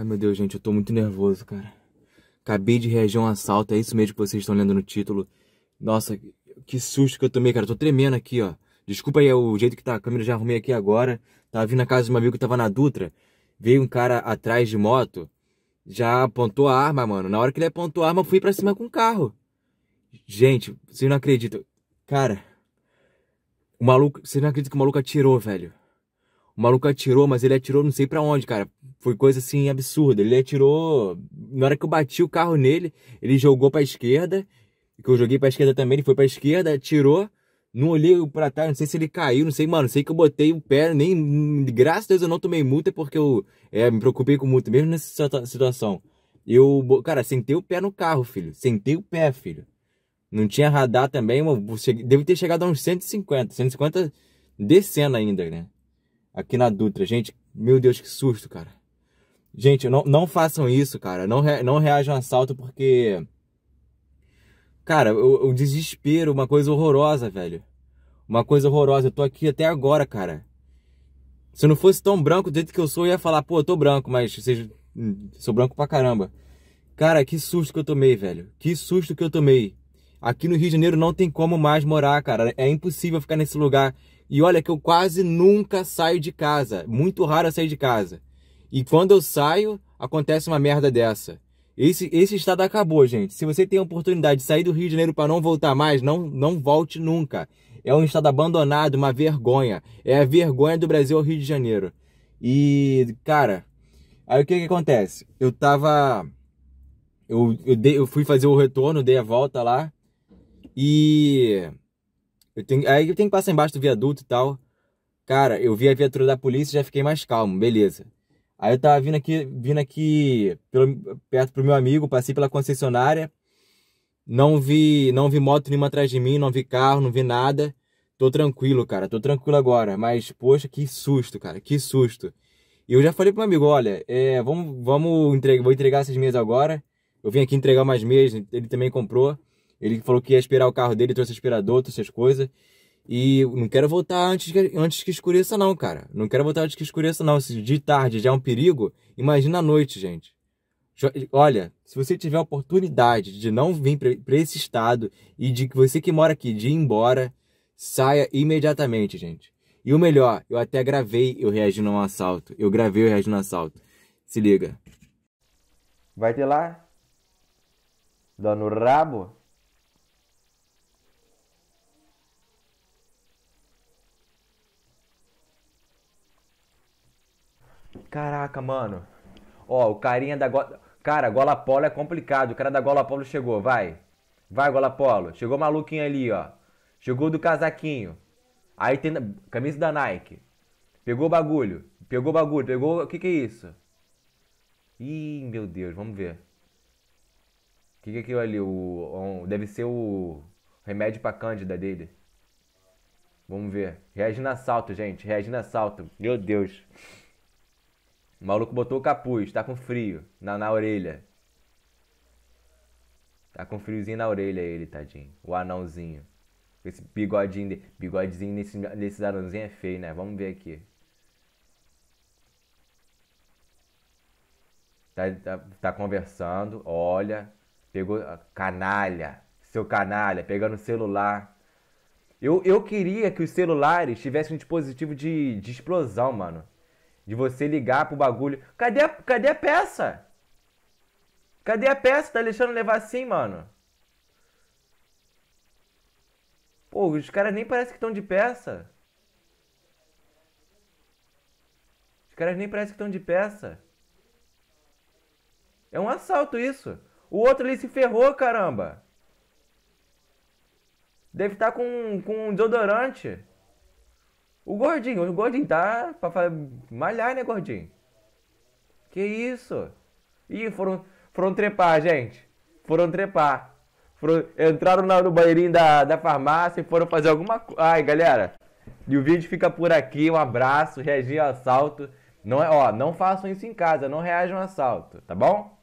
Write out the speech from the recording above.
Ai meu Deus, gente, eu tô muito nervoso, cara. Acabei de reagir a um assalto, é isso mesmo que vocês estão lendo no título. Nossa, que susto que eu tomei, cara. tô tremendo aqui, ó. Desculpa aí o jeito que tá a câmera, já arrumei aqui agora. Tava vindo na casa de um amigo que tava na Dutra. Veio um cara atrás de moto, já apontou a arma, mano. Na hora que ele apontou a arma, eu fui pra cima com o carro. Gente, vocês não acreditam. Cara, o maluco, vocês não acreditam que o maluco atirou, velho. O maluco atirou, mas ele atirou não sei para onde, cara. Foi coisa assim absurda. Ele atirou. Na hora que eu bati o carro nele, ele jogou pra esquerda. Que eu joguei pra esquerda também, ele foi pra esquerda, atirou. Não olhei pra trás, não sei se ele caiu, não sei, mano. Sei que eu botei o pé, nem. Graças a Deus eu não tomei multa porque eu é, me preocupei com multa, mesmo nessa situação. Eu, cara, sentei o pé no carro, filho. Sentei o pé, filho. Não tinha radar também, mano. Cheguei, deve ter chegado a uns 150. 150 descendo ainda, né? aqui na Dutra. Gente, meu Deus, que susto, cara. Gente, não, não façam isso, cara. Não, re, não reajam assalto porque. Cara, o, o desespero, uma coisa horrorosa, velho. Uma coisa horrorosa. Eu tô aqui até agora, cara. Se eu não fosse tão branco do jeito que eu sou, eu ia falar, pô, eu tô branco, mas seja, hum, sou branco pra caramba. Cara, que susto que eu tomei, velho. Que susto que eu tomei. Aqui no Rio de Janeiro não tem como mais morar, cara. É impossível ficar nesse lugar e olha que eu quase nunca saio de casa, muito raro eu sair de casa. E quando eu saio, acontece uma merda dessa. Esse, esse estado acabou, gente. Se você tem a oportunidade de sair do Rio de Janeiro para não voltar mais, não, não volte nunca. É um estado abandonado, uma vergonha. É a vergonha do Brasil ao Rio de Janeiro. E, cara, aí o que, que acontece? Eu tava. Eu, eu, dei, eu fui fazer o retorno, dei a volta lá. E eu tenho, aí eu tenho que passar embaixo do viaduto e tal. Cara, eu vi a viatura da polícia e já fiquei mais calmo, beleza. Aí eu tava vindo aqui, vindo aqui pelo, perto pro meu amigo, passei pela concessionária. Não vi, não vi moto nenhuma atrás de mim, não vi carro, não vi nada. Tô tranquilo, cara, tô tranquilo agora. Mas, poxa, que susto, cara, que susto. E eu já falei pro meu amigo, olha, é, vamos, vamos entregar, vou entregar essas meias agora. Eu vim aqui entregar umas meias, ele também comprou. Ele falou que ia esperar o carro dele, trouxe aspirador, trouxe as coisas. E não quero voltar antes que, antes que escureça, não, cara. Não quero voltar antes que escureça, não. Se de tarde já é um perigo, imagina à noite, gente. Olha, se você tiver a oportunidade de não vir para esse estado e de que você que mora aqui de ir embora, saia imediatamente, gente. E o melhor, eu até gravei eu reagindo a um assalto. Eu gravei eu reagindo a um assalto. Se liga. Vai ter lá? Dá no rabo? Caraca, mano. Ó, o carinha da gola. Cara, gola polo é complicado. O cara da gola polo chegou, vai. Vai, gola polo. Chegou o maluquinho ali, ó. Chegou do casaquinho. Aí tem camisa da Nike. Pegou o bagulho. Pegou o bagulho. Pegou. O que que é isso? Ih, meu Deus, vamos ver. O que que é aquilo ali? O, deve ser o remédio pra Cândida dele. Vamos ver. Reagindo assalto, gente. Reagindo assalto. Meu Deus. O maluco botou o capuz, tá com frio na, na orelha. Tá com friozinho na orelha ele, tadinho. O anãozinho. Esse bigodinho, de, bigodezinho nesse, anãozinho é feio, né? Vamos ver aqui. Tá, tá, tá conversando, olha. Pegou. Ah, canalha. Seu canalha, pegando o celular. Eu, eu queria que os celulares tivessem um dispositivo de, de explosão, mano. De você ligar pro bagulho. Cadê a, cadê a peça? Cadê a peça? Tá deixando levar assim, mano? Pô, os caras nem parece que estão de peça. Os caras nem parece que estão de peça. É um assalto isso. O outro ali se ferrou, caramba. Deve estar tá com, com um desodorante. O gordinho, o gordinho tá pra malhar, né, gordinho? Que isso? Ih, foram, foram trepar, gente. Foram trepar. Foram, entraram lá no banheirinho da, da farmácia e foram fazer alguma coisa. Ai, galera. E o vídeo fica por aqui. Um abraço. Reagir ao assalto. Não, é, ó, não façam isso em casa. Não reajam ao assalto, tá bom?